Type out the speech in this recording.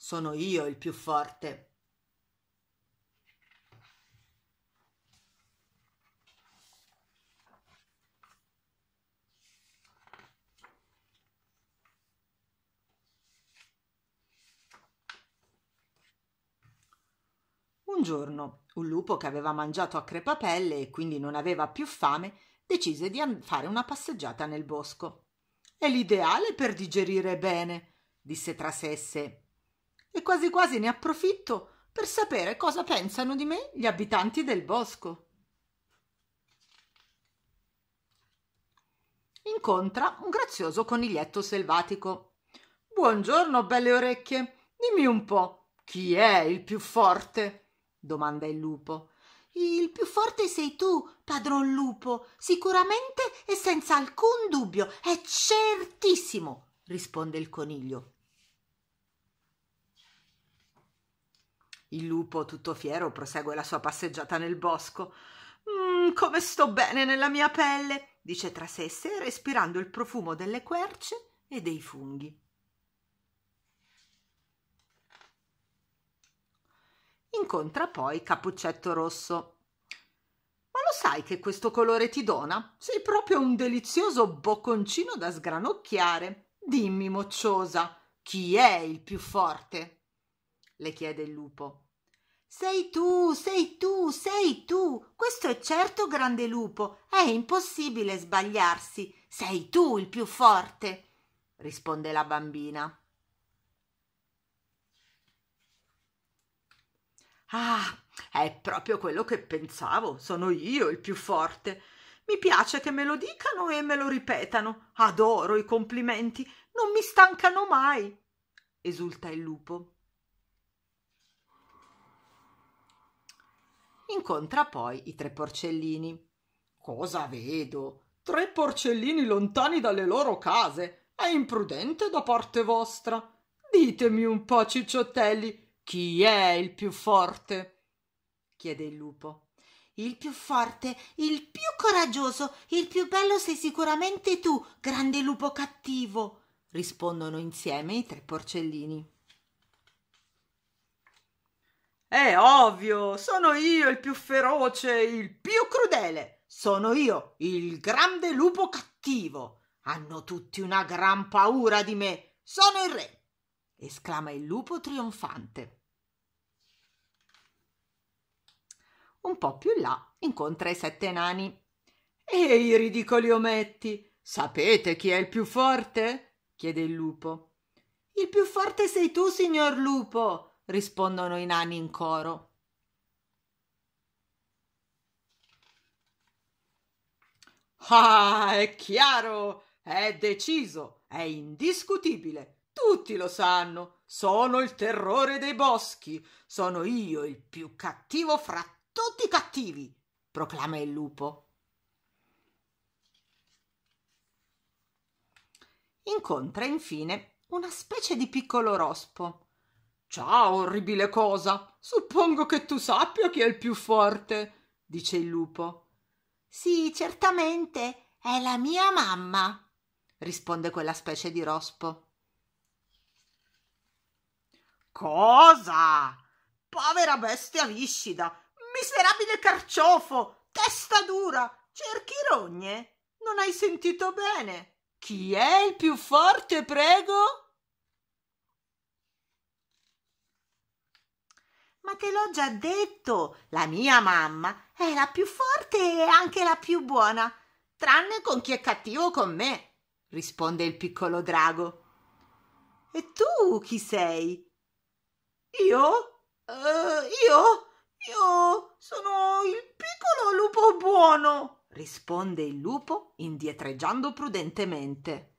sono io il più forte. Un giorno un lupo che aveva mangiato a crepapelle e quindi non aveva più fame decise di fare una passeggiata nel bosco. È l'ideale per digerire bene, disse tra sé e sé e quasi quasi ne approfitto per sapere cosa pensano di me gli abitanti del bosco. Incontra un grazioso coniglietto selvatico. Buongiorno, belle orecchie. Dimmi un po', chi è il più forte? domanda il lupo. Il più forte sei tu, padron lupo, sicuramente e senza alcun dubbio, è certissimo, risponde il coniglio. Il lupo, tutto fiero, prosegue la sua passeggiata nel bosco. Mmm, come sto bene nella mia pelle, dice tra sé e sé, respirando il profumo delle querce e dei funghi. Incontra poi Cappuccetto Rosso. Ma lo sai che questo colore ti dona? Sei proprio un delizioso bocconcino da sgranocchiare. Dimmi, mocciosa, chi è il più forte? le chiede il lupo. Sei tu, sei tu, sei tu. Questo è certo, grande lupo. È impossibile sbagliarsi. Sei tu il più forte, risponde la bambina. Ah, è proprio quello che pensavo. Sono io il più forte. Mi piace che me lo dicano e me lo ripetano. Adoro i complimenti. Non mi stancano mai, esulta il lupo. incontra poi i tre porcellini. Cosa vedo? Tre porcellini lontani dalle loro case. È imprudente da parte vostra. Ditemi un po', cicciottelli, chi è il più forte? chiede il lupo. Il più forte, il più coraggioso, il più bello sei sicuramente tu, grande lupo cattivo, rispondono insieme i tre porcellini. È ovvio, sono io il più feroce, il più crudele. Sono io, il grande lupo cattivo. Hanno tutti una gran paura di me. Sono il re. esclama il lupo trionfante. Un po' più in là incontra i sette nani. Ehi, ridicoli ometti, sapete chi è il più forte? chiede il lupo. Il più forte sei tu, signor lupo, rispondono i nani in coro. Ah, è chiaro, è deciso, è indiscutibile. Tutti lo sanno. Sono il terrore dei boschi. Sono io il più cattivo fra tutti i cattivi, proclama il lupo. Incontra infine una specie di piccolo rospo ciao orribile cosa suppongo che tu sappia chi è il più forte dice il lupo sì certamente è la mia mamma risponde quella specie di rospo cosa povera bestia viscida miserabile carciofo testa dura cerchirogne non hai sentito bene chi è il più forte prego Ma te l'ho già detto, la mia mamma è la più forte e anche la più buona, tranne con chi è cattivo con me, risponde il piccolo drago. E tu chi sei? Io? Uh, io? Io sono il piccolo lupo buono, risponde il lupo indietreggiando prudentemente.